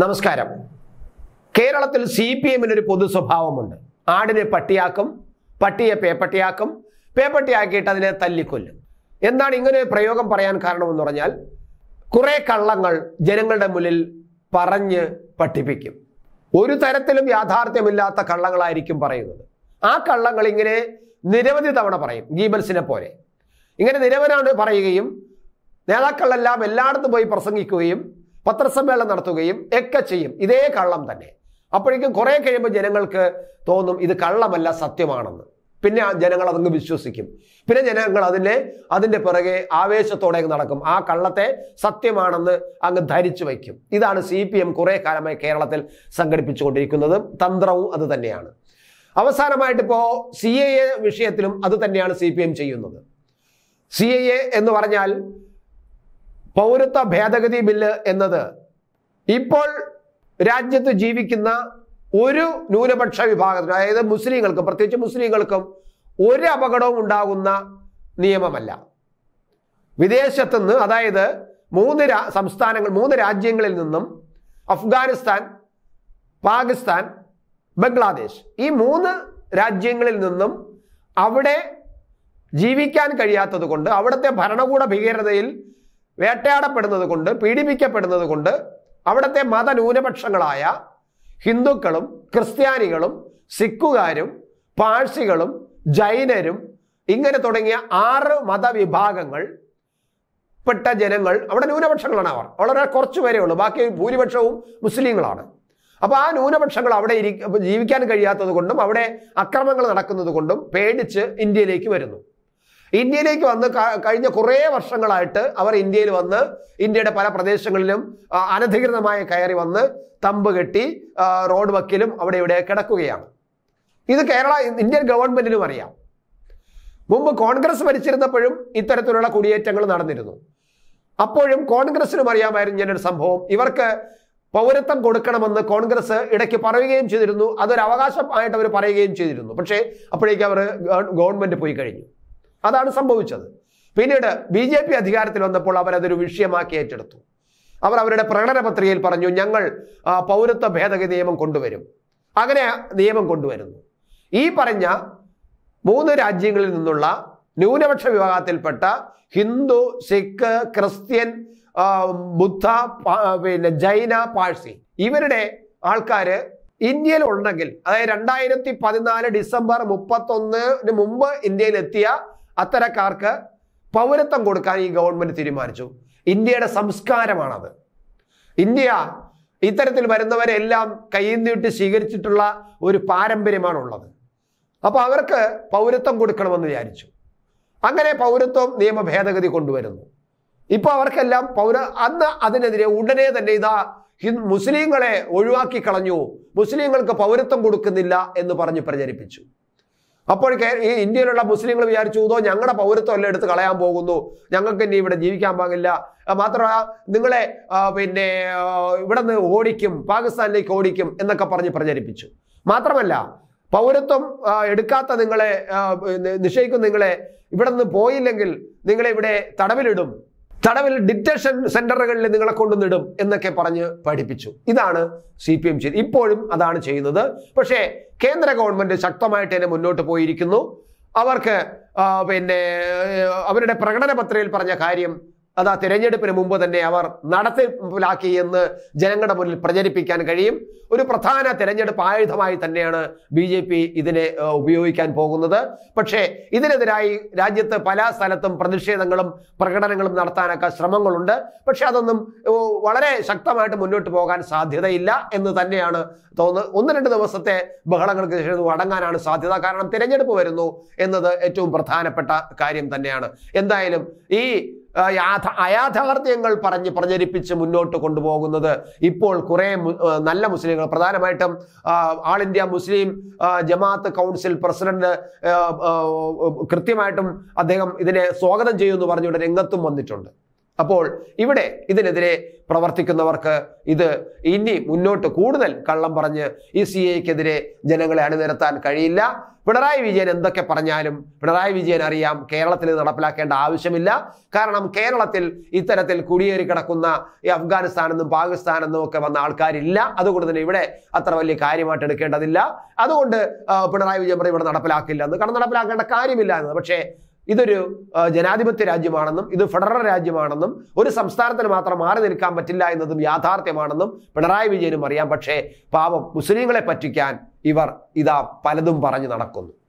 നമസ്കാരം കേരളത്തിൽ C P ഒരു പൊതു സ്വഭാവമുണ്ട് ആടിനെ പട്ടിയാക്കും പട്ടിയെ പേപ്പട്ടിയാക്കും പേപ്പട്ടിയാക്കിയിട്ട് അതിനെ തല്ലിക്കൊല്ലും എന്താണ് ഇങ്ങനെ പ്രയോഗം പറയാൻ കാരണമെന്ന് പറഞ്ഞാൽ കുറേ കള്ളങ്ങൾ ജനങ്ങളുടെ മുന്നിൽ പറഞ്ഞ് പഠിപ്പിക്കും ഒരു തരത്തിലും യാഥാർത്ഥ്യമില്ലാത്ത കള്ളങ്ങളായിരിക്കും പറയുന്നത് ആ കള്ളങ്ങൾ ഇങ്ങനെ നിരവധി തവണ പറയും ഗീബൽസിനെ പോലെ ഇങ്ങനെ നിരവധി പറയുകയും നേതാക്കളെല്ലാം എല്ലായിടത്തും പോയി പ്രസംഗിക്കുകയും പത്രസമ്മേളനം നടത്തുകയും ഒക്കെ ചെയ്യും ഇതേ കള്ളം തന്നെ അപ്പോഴേക്കും കുറേ കഴിയുമ്പോൾ ജനങ്ങൾക്ക് തോന്നും ഇത് കള്ളമല്ല സത്യമാണെന്ന് പിന്നെ ജനങ്ങൾ അതങ്ങ് വിശ്വസിക്കും പിന്നെ ജനങ്ങൾ അതിനെ അതിൻ്റെ പിറകെ ആവേശത്തോടെ നടക്കും ആ കള്ളത്തെ സത്യമാണെന്ന് അങ്ങ് ധരിച്ചു വയ്ക്കും ഇതാണ് സി പി എം കുറേ കാലമായി കേരളത്തിൽ സംഘടിപ്പിച്ചുകൊണ്ടിരിക്കുന്നത് തന്ത്രവും അത് തന്നെയാണ് അവസാനമായിട്ട് സി എ എ വിഷയത്തിലും അത് തന്നെയാണ് സി പി എം ചെയ്യുന്നത് സി എ എ എന്ന് പറഞ്ഞാൽ പൗരത്വ ഭേദഗതി ബില്ല് എന്നത് ഇപ്പോൾ രാജ്യത്ത് ജീവിക്കുന്ന ഒരു ന്യൂനപക്ഷ വിഭാഗത്തിന് അതായത് മുസ്ലിങ്ങൾക്കും പ്രത്യേകിച്ച് മുസ്ലിങ്ങൾക്കും ഒരു അപകടവും ഉണ്ടാകുന്ന നിയമമല്ല വിദേശത്തുനിന്ന് അതായത് മൂന്ന് സംസ്ഥാനങ്ങൾ മൂന്ന് രാജ്യങ്ങളിൽ നിന്നും അഫ്ഗാനിസ്ഥാൻ പാകിസ്ഥാൻ ബംഗ്ലാദേശ് ഈ മൂന്ന് രാജ്യങ്ങളിൽ നിന്നും അവിടെ ജീവിക്കാൻ കഴിയാത്തത് കൊണ്ട് അവിടുത്തെ ഭരണകൂട ഭീകരതയിൽ വേട്ടയാടപ്പെടുന്നത് കൊണ്ട് പീഡിപ്പിക്കപ്പെടുന്നത് കൊണ്ട് അവിടുത്തെ മതന്യൂനപക്ഷങ്ങളായ ഹിന്ദുക്കളും ക്രിസ്ത്യാനികളും സിഖുകാരും പാഴ്സികളും ജൈനരും ഇങ്ങനെ തുടങ്ങിയ ആറ് മതവിഭാഗങ്ങൾ പെട്ട ജനങ്ങൾ അവിടെ ന്യൂനപക്ഷങ്ങളാണ് അവർ വളരെ കുറച്ച് പേരേ ഉള്ളൂ ബാക്കി ഭൂരിപക്ഷവും മുസ്ലിങ്ങളാണ് അപ്പോൾ ആ ന്യൂനപക്ഷങ്ങൾ അവിടെ ജീവിക്കാൻ കഴിയാത്തത് കൊണ്ടും അവിടെ അക്രമങ്ങൾ നടക്കുന്നത് കൊണ്ടും പേടിച്ച് ഇന്ത്യയിലേക്ക് വരുന്നു ഇന്ത്യയിലേക്ക് വന്ന് കഴിഞ്ഞ കുറേ വർഷങ്ങളായിട്ട് അവർ ഇന്ത്യയിൽ വന്ന് ഇന്ത്യയുടെ പല പ്രദേശങ്ങളിലും അനധികൃതമായി കയറി വന്ന് തമ്പ് കെട്ടി റോഡ് വക്കിലും അവിടെ ഇവിടെ കിടക്കുകയാണ് ഇത് കേരള ഇന്ത്യൻ ഗവൺമെന്റിനും അറിയാം മുമ്പ് കോൺഗ്രസ് ഭരിച്ചിരുന്നപ്പോഴും ഇത്തരത്തിലുള്ള കുടിയേറ്റങ്ങൾ നടന്നിരുന്നു അപ്പോഴും കോൺഗ്രസിനും അറിയാമായിരുന്നു ഒരു സംഭവം ഇവർക്ക് പൗരത്വം കൊടുക്കണമെന്ന് കോൺഗ്രസ് ഇടയ്ക്ക് പറയുകയും ചെയ്തിരുന്നു അതൊരു അവകാശമായിട്ട് അവർ പറയുകയും ചെയ്തിരുന്നു പക്ഷേ അപ്പോഴേക്കും അവർ ഗവൺമെന്റ് പോയി കഴിഞ്ഞു അതാണ് സംഭവിച്ചത് പിന്നീട് ബി ജെ പി അധികാരത്തിൽ വന്നപ്പോൾ അവരതൊരു വിഷയമാക്കി ഏറ്റെടുത്തു അവർ അവരുടെ പ്രകടന പത്രികയിൽ പറഞ്ഞു ഞങ്ങൾ പൗരത്വ ഭേദഗതി നിയമം കൊണ്ടുവരും അങ്ങനെ നിയമം കൊണ്ടുവരുന്നു ഈ പറഞ്ഞ മൂന്ന് രാജ്യങ്ങളിൽ നിന്നുള്ള ന്യൂനപക്ഷ വിഭാഗത്തിൽപ്പെട്ട ഹിന്ദു സിഖ് ക്രിസ്ത്യൻ ബുദ്ധ പിന്നെ ജൈന പാഴ്സി ഇവരുടെ ആൾക്കാർ ഇന്ത്യയിൽ ഉണ്ടെങ്കിൽ അതായത് രണ്ടായിരത്തി പതിനാല് ഡിസംബർ മുപ്പത്തൊന്നിന് മുമ്പ് എത്തിയ അത്തരക്കാർക്ക് പൗരത്വം കൊടുക്കാൻ ഈ ഗവൺമെന്റ് തീരുമാനിച്ചു ഇന്ത്യയുടെ സംസ്കാരമാണത് ഇന്ത്യ ഇത്തരത്തിൽ വരുന്നവരെ എല്ലാം കയ്യിൽ സ്വീകരിച്ചിട്ടുള്ള ഒരു ഉള്ളത് അപ്പോൾ അവർക്ക് പൗരത്വം കൊടുക്കണമെന്ന് വിചാരിച്ചു അങ്ങനെ പൗരത്വം നിയമ ഭേദഗതി കൊണ്ടുവരുന്നു ഇപ്പോൾ അവർക്കെല്ലാം പൗര അന്ന് അതിനെതിരെ ഉടനെ തന്നെ ഇതാ മുസ്ലിങ്ങളെ ഒഴിവാക്കി കളഞ്ഞു മുസ്ലിങ്ങൾക്ക് പൗരത്വം കൊടുക്കുന്നില്ല എന്ന് പറഞ്ഞ് പ്രചരിപ്പിച്ചു അപ്പോൾ ഈ ഇന്ത്യയിലുള്ള മുസ്ലിങ്ങൾ വിചാരിച്ചു ഇതോ ഞങ്ങളുടെ പൗരത്വം എല്ലാം എടുത്ത് കളയാൻ പോകുന്നു ഞങ്ങൾക്ക് ഇനി ഇവിടെ ജീവിക്കാൻ പാകില്ല മാത്ര നിങ്ങളെ പിന്നെ ഇവിടെ നിന്ന് ഓടിക്കും പാകിസ്ഥാനിലേക്ക് ഓടിക്കും എന്നൊക്കെ പറഞ്ഞ് പ്രചരിപ്പിച്ചു മാത്രമല്ല പൗരത്വം എടുക്കാത്ത നിങ്ങളെ നിശ്ചയിക്കും നിങ്ങളെ ഇവിടെ നിന്ന് പോയില്ലെങ്കിൽ നിങ്ങളെ ഇവിടെ തടവിലിടും തടവിൽ ഡിറ്റൻഷൻ സെന്ററുകളിൽ നിങ്ങളെ കൊണ്ടുവന്നിടും എന്നൊക്കെ പറഞ്ഞ് പഠിപ്പിച്ചു ഇതാണ് സി പി എം ചെയ്ത് ഇപ്പോഴും അതാണ് ചെയ്യുന്നത് പക്ഷേ കേന്ദ്ര ഗവൺമെന്റ് ശക്തമായിട്ട് തന്നെ മുന്നോട്ട് പോയിരിക്കുന്നു അവർക്ക് പിന്നെ അവരുടെ പ്രകടന പത്രികയിൽ പറഞ്ഞ കാര്യം അത് ആ തിരഞ്ഞെടുപ്പിന് മുമ്പ് തന്നെ അവർ നടത്തിപ്പിലാക്കി എന്ന് ജനങ്ങളുടെ മുന്നിൽ പ്രചരിപ്പിക്കാൻ കഴിയും ഒരു പ്രധാന തിരഞ്ഞെടുപ്പ് ആയുധമായി തന്നെയാണ് ബി ജെ പി ഇതിനെ ഉപയോഗിക്കാൻ പോകുന്നത് പക്ഷേ ഇതിനെതിരായി രാജ്യത്ത് പല സ്ഥലത്തും പ്രതിഷേധങ്ങളും പ്രകടനങ്ങളും നടത്താനൊക്കെ ശ്രമങ്ങളുണ്ട് പക്ഷെ അതൊന്നും വളരെ ശക്തമായിട്ട് മുന്നോട്ട് പോകാൻ സാധ്യതയില്ല എന്ന് തന്നെയാണ് തോന്നുന്നത് ഒന്ന് രണ്ട് ദിവസത്തെ ബഹളങ്ങൾക്ക് ശേഷം അടങ്ങാനാണ് സാധ്യത കാരണം തിരഞ്ഞെടുപ്പ് വരുന്നു എന്നത് ഏറ്റവും പ്രധാനപ്പെട്ട കാര്യം തന്നെയാണ് എന്തായാലും ഈ യാഥ അയാഥാർത്ഥ്യങ്ങൾ പറഞ്ഞ് പ്രചരിപ്പിച്ച് മുന്നോട്ട് കൊണ്ടുപോകുന്നത് ഇപ്പോൾ കുറേ നല്ല മുസ്ലിങ്ങൾ പ്രധാനമായിട്ടും all India Muslim Jamaat council president കൃത്യമായിട്ടും അദ്ദേഹം ഇതിനെ സ്വാഗതം ചെയ്യുമെന്ന് പറഞ്ഞുകൊണ്ട് രംഗത്തും വന്നിട്ടുണ്ട് അപ്പോൾ ഇവിടെ ഇതിനെതിരെ പ്രവർത്തിക്കുന്നവർക്ക് ഇത് ഇനി മുന്നോട്ട് കൂടുതൽ കള്ളം പറഞ്ഞ് ഈ സി എക്കെതിരെ ജനങ്ങളെ അണിനിരത്താൻ കഴിയില്ല പിണറായി വിജയൻ എന്തൊക്കെ പറഞ്ഞാലും പിണറായി വിജയൻ അറിയാം കേരളത്തിൽ നടപ്പിലാക്കേണ്ട ആവശ്യമില്ല കാരണം കേരളത്തിൽ ഇത്തരത്തിൽ കുടിയേറി കിടക്കുന്ന ഈ അഫ്ഗാനിസ്ഥാനെന്നും പാകിസ്ഥാനെന്നും ഒക്കെ വന്ന ആൾക്കാരില്ല അതുകൊണ്ട് തന്നെ ഇവിടെ അത്ര വലിയ കാര്യമായിട്ട് എടുക്കേണ്ടതില്ല അതുകൊണ്ട് പിണറായി വിജയൻ ഇവിടെ നടപ്പിലാക്കില്ല എന്ന് കാരണം നടപ്പിലാക്കേണ്ട കാര്യമില്ല എന്നത് പക്ഷേ ഇതൊരു ജനാധിപത്യ രാജ്യമാണെന്നും ഇത് ഫെഡറൽ രാജ്യമാണെന്നും ഒരു സംസ്ഥാനത്തിന് മാത്രം മാറി നിൽക്കാൻ പറ്റില്ല എന്നതും യാഥാർത്ഥ്യമാണെന്നും പിണറായി വിജയനും അറിയാം പക്ഷേ പാവം മുസ്ലിങ്ങളെ പറ്റിക്കാൻ ഇവർ ഇതാ പലതും പറഞ്ഞു നടക്കുന്നു